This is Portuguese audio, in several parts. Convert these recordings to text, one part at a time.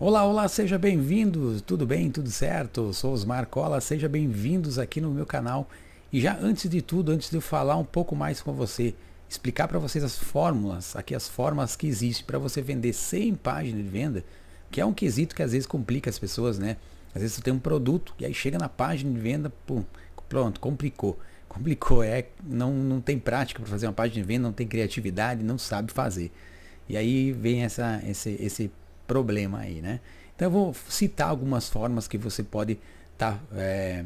Olá, olá, seja bem-vindos. Tudo bem? Tudo certo? Sou Osmar Cola, seja bem-vindos aqui no meu canal. E já antes de tudo, antes de eu falar um pouco mais com você, explicar para vocês as fórmulas, aqui as formas que existem para você vender sem página de venda, que é um quesito que às vezes complica as pessoas, né? Às vezes você tem um produto e aí chega na página de venda, pum, pronto, complicou. Complicou, é, não, não tem prática para fazer uma página de venda, não tem criatividade, não sabe fazer. E aí vem essa, esse, esse problema aí, né? Então eu vou citar algumas formas que você pode estar tá, é,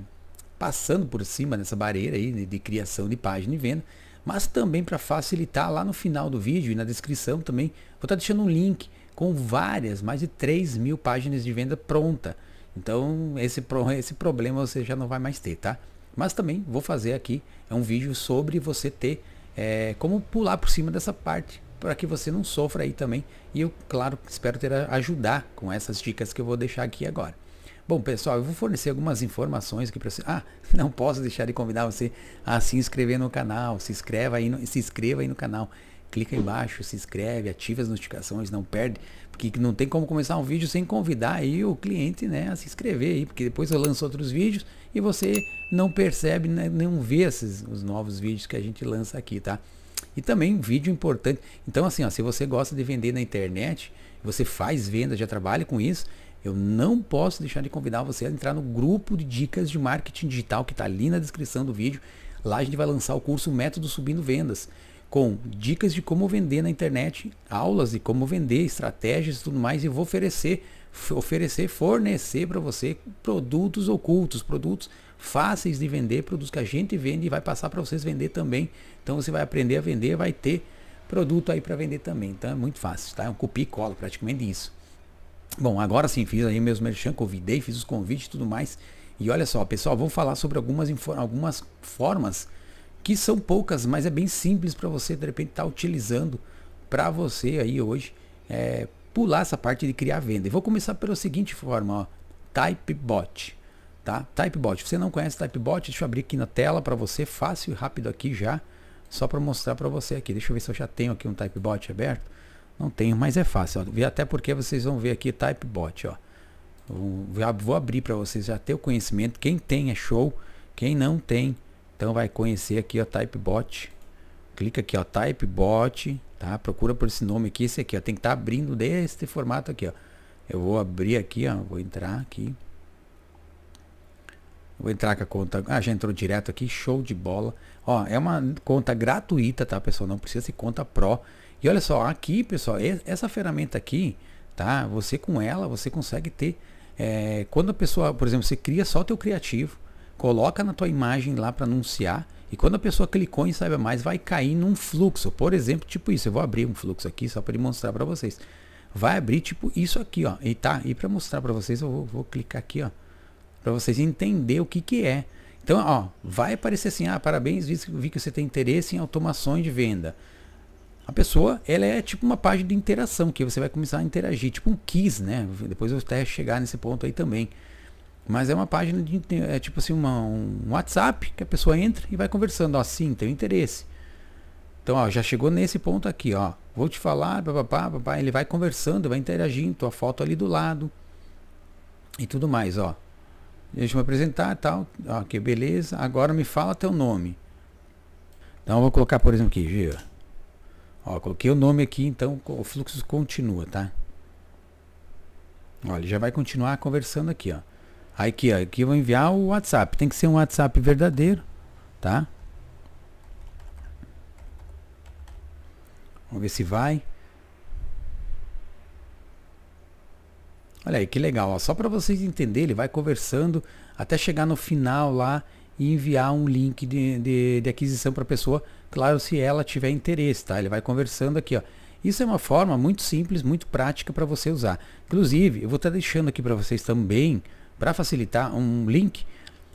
passando por cima dessa barreira aí de, de criação de página e venda, mas também para facilitar lá no final do vídeo e na descrição também vou estar tá deixando um link com várias, mais de 3 mil páginas de venda pronta. Então esse, esse problema você já não vai mais ter, tá? Mas também vou fazer aqui é um vídeo sobre você ter é, como pular por cima dessa parte para que você não sofra aí também. E eu, claro, espero ter a ajudar com essas dicas que eu vou deixar aqui agora. Bom, pessoal, eu vou fornecer algumas informações aqui para você. Ah, não posso deixar de convidar você a se inscrever no canal. Se inscreva aí no, se inscreva aí no canal. Clica aí embaixo, se inscreve, ative as notificações, não perde, porque não tem como começar um vídeo sem convidar aí o cliente, né, a se inscrever aí, porque depois eu lanço outros vídeos e você não percebe, né, não vê esses os novos vídeos que a gente lança aqui, tá? E também um vídeo importante. Então, assim, ó, se você gosta de vender na internet, você faz venda, já trabalha com isso, eu não posso deixar de convidar você a entrar no grupo de dicas de marketing digital que está ali na descrição do vídeo. Lá a gente vai lançar o curso Método Subindo Vendas, com dicas de como vender na internet, aulas de como vender, estratégias e tudo mais, e vou oferecer oferecer, fornecer para você produtos ocultos, produtos fáceis de vender, produtos que a gente vende e vai passar para vocês vender também. Então você vai aprender a vender, vai ter produto aí para vender também. Então é muito fácil, tá? É um copi e cola, praticamente isso. Bom, agora sim, fiz aí meus merchan, convidei, fiz os convites e tudo mais. E olha só, pessoal, vou falar sobre algumas, algumas formas que são poucas, mas é bem simples para você de repente estar tá utilizando para você aí hoje é, pular essa parte de criar venda. E vou começar pela seguinte forma, ó, TypeBot. Tá? TypeBot, você não conhece TypeBot, deixa eu abrir aqui na tela para você, fácil e rápido aqui já, só para mostrar para você aqui. Deixa eu ver se eu já tenho aqui um TypeBot aberto. Não tenho, mas é fácil. Ó. Até porque vocês vão ver aqui TypeBot. Ó. Vou abrir para vocês já ter o conhecimento. Quem tem é show, quem não tem, então vai conhecer aqui o TypeBot clica aqui, ó, type bot, tá? Procura por esse nome aqui, esse aqui, ó, tem que estar tá abrindo deste formato aqui, ó. Eu vou abrir aqui, ó, vou entrar aqui. Vou entrar com a conta, ah, já entrou direto aqui, show de bola. Ó, é uma conta gratuita, tá, pessoal? Não precisa ser conta pro. E olha só, aqui, pessoal, essa ferramenta aqui, tá? Você com ela, você consegue ter é, quando a pessoa, por exemplo, você cria só o teu criativo, coloca na tua imagem lá para anunciar e quando a pessoa clicou em saiba mais, vai cair num fluxo. Por exemplo, tipo isso. Eu vou abrir um fluxo aqui só para mostrar para vocês. Vai abrir tipo isso aqui, ó. E tá, e para mostrar para vocês, eu vou, vou clicar aqui, ó, para vocês entender o que que é. Então, ó, vai aparecer assim: "Ah, parabéns, vi que você tem interesse em automações de venda". A pessoa, ela é tipo uma página de interação que você vai começar a interagir, tipo um quiz, né? Depois eu até chegar nesse ponto aí também. Mas é uma página de é tipo assim uma, um WhatsApp que a pessoa entra e vai conversando, ó, sim, tem interesse. Então, ó, já chegou nesse ponto aqui, ó. Vou te falar, papapá, papá, ele vai conversando, vai interagindo, tua foto ali do lado e tudo mais, ó. Deixa eu me apresentar, tal, ó, que beleza. Agora me fala teu nome. Então, eu vou colocar, por exemplo, aqui, Gio. Ó, coloquei o nome aqui, então o fluxo continua, tá? Olha, já vai continuar conversando aqui, ó. Aí aqui, ó, aqui eu vou enviar o WhatsApp. Tem que ser um WhatsApp verdadeiro, tá? Vamos ver se vai. Olha aí, que legal. Ó. Só para vocês entenderem, ele vai conversando até chegar no final lá e enviar um link de, de, de aquisição para a pessoa. Claro, se ela tiver interesse, tá? Ele vai conversando aqui, ó. Isso é uma forma muito simples, muito prática para você usar. Inclusive, eu vou estar tá deixando aqui para vocês também para facilitar, um link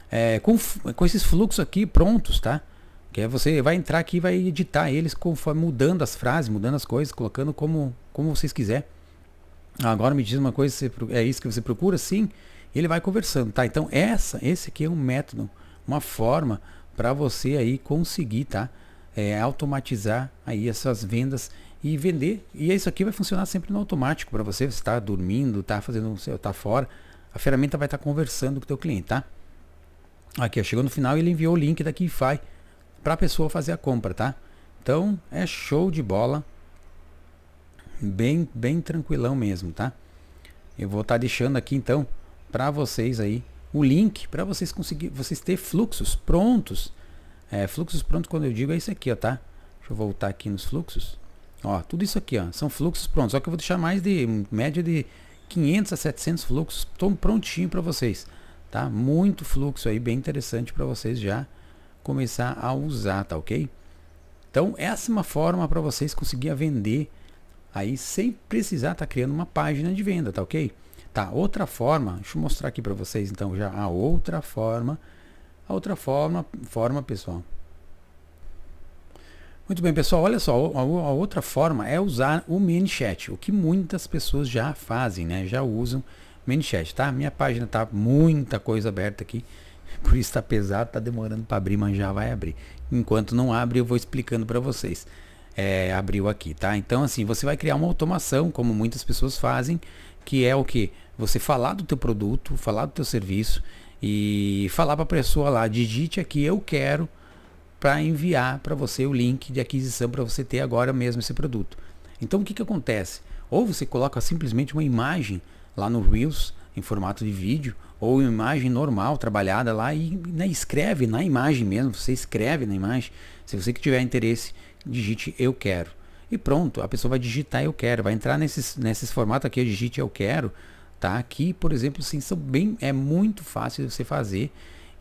é, com, com esses fluxos aqui prontos, tá? Que é você vai entrar aqui e vai editar eles conforme mudando as frases, mudando as coisas, colocando como, como vocês quiser. Agora me diz uma coisa, você, é isso que você procura? Sim, ele vai conversando, tá? Então essa, esse aqui é um método, uma forma para você aí conseguir, tá? É, automatizar aí essas vendas e vender. E isso aqui vai funcionar sempre no automático para você. Você está dormindo, está fazendo, está fora a ferramenta vai estar conversando com o teu cliente, tá? Aqui, ó, chegou no final ele enviou o link da vai para a pessoa fazer a compra, tá? Então, é show de bola. Bem, bem tranquilão mesmo, tá? Eu vou estar tá deixando aqui então para vocês aí o link para vocês conseguir, vocês ter fluxos prontos. É, fluxos prontos quando eu digo é isso aqui, ó, tá? Deixa eu voltar aqui nos fluxos. Ó, tudo isso aqui, ó, são fluxos prontos. Só que eu vou deixar mais de média de 500 a 700 fluxos, estão prontinho para vocês, tá? Muito fluxo aí, bem interessante para vocês já começar a usar, tá ok? Então, essa é uma forma para vocês conseguirem vender aí sem precisar estar tá criando uma página de venda, tá ok? Tá, outra forma, deixa eu mostrar aqui para vocês então já a outra forma, a outra forma, forma pessoal, muito bem, pessoal. Olha só, a outra forma é usar o ManyChat, o que muitas pessoas já fazem, né? Já usam ManyChat, tá? Minha página tá muita coisa aberta aqui, por isso tá pesado, tá demorando para abrir, mas já vai abrir. Enquanto não abre, eu vou explicando para vocês. É, abriu aqui, tá? Então assim, você vai criar uma automação, como muitas pessoas fazem, que é o que você falar do teu produto, falar do teu serviço e falar para a pessoa lá, digite aqui eu quero para enviar para você o link de aquisição para você ter agora mesmo esse produto. Então o que, que acontece? Ou você coloca simplesmente uma imagem lá no Reels em formato de vídeo ou uma imagem normal trabalhada lá e né, escreve na imagem mesmo, você escreve na imagem. Se você que tiver interesse, digite eu quero. E pronto, a pessoa vai digitar eu quero, vai entrar nesses, nesses formatos aqui, digite eu quero, tá? Aqui, por exemplo, sim, são bem, é muito fácil de você fazer.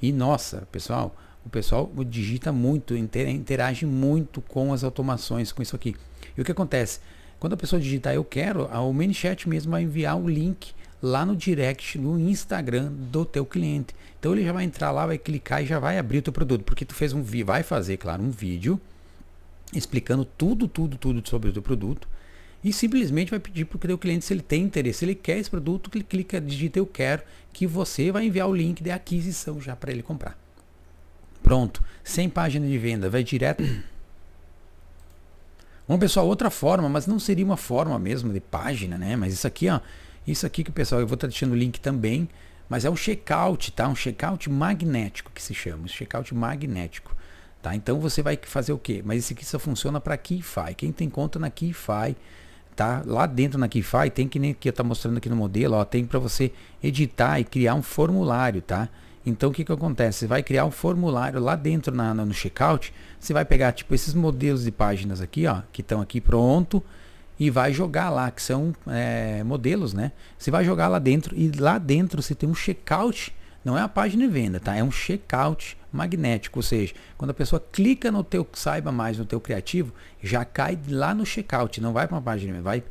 E nossa, pessoal, o pessoal digita muito, interage muito com as automações, com isso aqui. E o que acontece? Quando a pessoa digitar eu quero, o ManyChat mesmo vai enviar o link lá no direct no Instagram do teu cliente. Então ele já vai entrar lá, vai clicar e já vai abrir o teu produto, porque tu fez um vídeo, vai fazer, claro, um vídeo explicando tudo, tudo, tudo sobre o teu produto e simplesmente vai pedir para o teu cliente se ele tem interesse, se ele quer esse produto, ele clica, digita eu quero, que você vai enviar o link de aquisição já para ele comprar. Pronto. Sem página de venda, vai direto. Bom, pessoal, outra forma, mas não seria uma forma mesmo de página, né? Mas isso aqui, ó, isso aqui que o pessoal, eu vou estar deixando o link também, mas é um checkout, tá? Um checkout magnético que se chama, checkout magnético, tá? Então você vai fazer o quê? Mas isso aqui só funciona para KeyFi. Quem tem conta na KeyFi, tá? Lá dentro na KeyFi tem que nem que eu tá mostrando aqui no modelo, ó, tem para você editar e criar um formulário, tá? Então o que, que acontece? Você vai criar um formulário lá dentro na, no checkout. Você vai pegar tipo esses modelos de páginas aqui, ó, que estão aqui pronto, e vai jogar lá, que são é, modelos, né? Você vai jogar lá dentro e lá dentro você tem um checkout. Não é a página de venda, tá? É um checkout magnético, ou seja, quando a pessoa clica no teu saiba mais no teu criativo, já cai lá no checkout, não vai para uma página, de venda, vai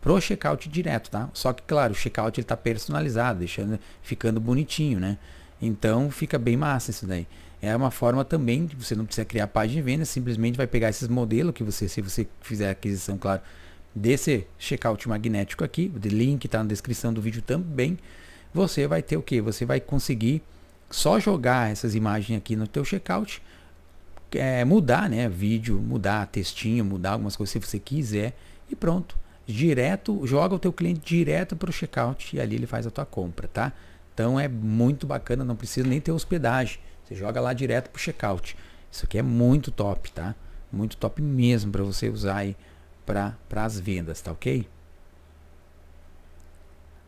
pro checkout direto, tá? Só que claro, o checkout ele está personalizado, deixando ficando bonitinho, né? Então fica bem massa isso daí. É uma forma também, que você não precisa criar página de venda, simplesmente vai pegar esses modelos que você, se você fizer aquisição, claro, desse checkout magnético aqui, o link está na descrição do vídeo também, você vai ter o que? Você vai conseguir só jogar essas imagens aqui no teu checkout, é, mudar né, vídeo, mudar textinho, mudar algumas coisas se você quiser e pronto. Direto, joga o teu cliente direto para o checkout e ali ele faz a tua compra, tá? Então é muito bacana, não precisa nem ter hospedagem. Você joga lá direto pro checkout. Isso aqui é muito top, tá? Muito top mesmo para você usar aí para as vendas, tá ok?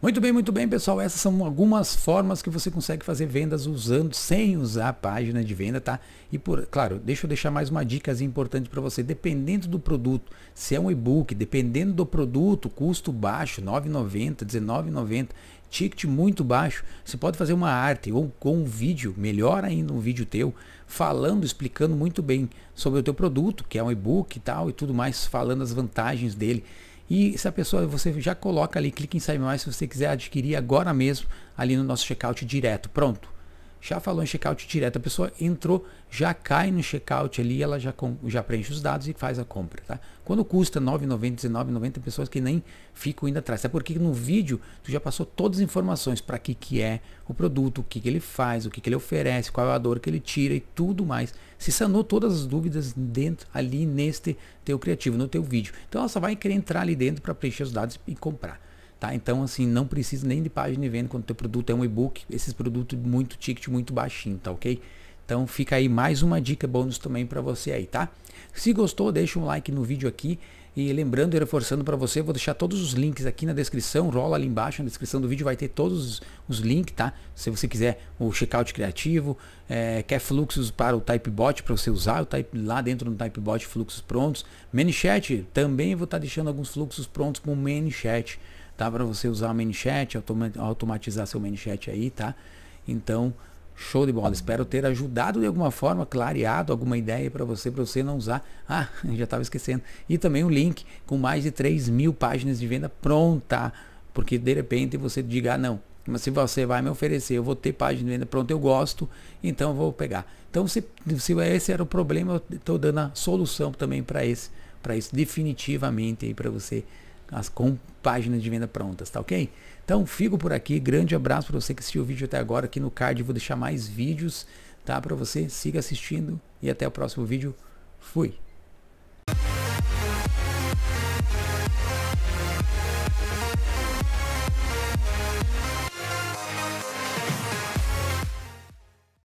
Muito bem, muito bem, pessoal. Essas são algumas formas que você consegue fazer vendas usando, sem usar a página de venda, tá? E por, claro, deixa eu deixar mais uma dica importante para você. Dependendo do produto, se é um e-book, dependendo do produto, custo baixo, R$ 9,90, R$ 19,90, ticket muito baixo, você pode fazer uma arte ou com um vídeo, melhor ainda um vídeo teu, falando, explicando muito bem sobre o teu produto, que é um e-book e tal, e tudo mais, falando as vantagens dele. E se a pessoa, você já coloca ali, clica em sair mais se você quiser adquirir agora mesmo ali no nosso checkout direto. Pronto já falou em checkout direto. A pessoa entrou, já cai no checkout ali, ela já, com, já preenche os dados e faz a compra. Tá? Quando custa R$ 9,90, R$ 19,90, pessoas que nem ficam indo atrás. É porque no vídeo tu já passou todas as informações para que que é o produto, o que, que ele faz, o que, que ele oferece, qual é a dor que ele tira e tudo mais. Se sanou todas as dúvidas dentro ali neste teu criativo, no teu vídeo. Então ela só vai querer entrar ali dentro para preencher os dados e comprar. Tá? Então, assim, não precisa nem de página e venda quando o teu produto é um e-book. Esses produtos muito ticket, muito baixinho, tá ok? Então fica aí mais uma dica bônus também para você aí, tá? Se gostou, deixa um like no vídeo aqui. E lembrando e reforçando para você, vou deixar todos os links aqui na descrição, rola ali embaixo na descrição do vídeo, vai ter todos os links, tá? Se você quiser o checkout criativo, é, quer fluxos para o Typebot, para você usar o type, lá dentro do Typebot, fluxos prontos. ManyChat, também vou estar tá deixando alguns fluxos prontos com o ManyChat tá? Para você usar o ManyChat, automatizar seu ManyChat aí, tá? Então, show de bola. Espero ter ajudado de alguma forma, clareado alguma ideia para você, para você não usar. Ah, já estava esquecendo. E também o um link com mais de 3 mil páginas de venda pronta, porque de repente você diga, ah, não, mas se você vai me oferecer, eu vou ter página de venda pronta, eu gosto, então eu vou pegar. Então, se, se esse era o problema, eu estou dando a solução também para esse, para isso definitivamente aí para você as, com páginas de venda prontas, tá ok? Então fico por aqui, grande abraço para você que assistiu o vídeo até agora, aqui no card vou deixar mais vídeos, tá, para você, siga assistindo e até o próximo vídeo, fui!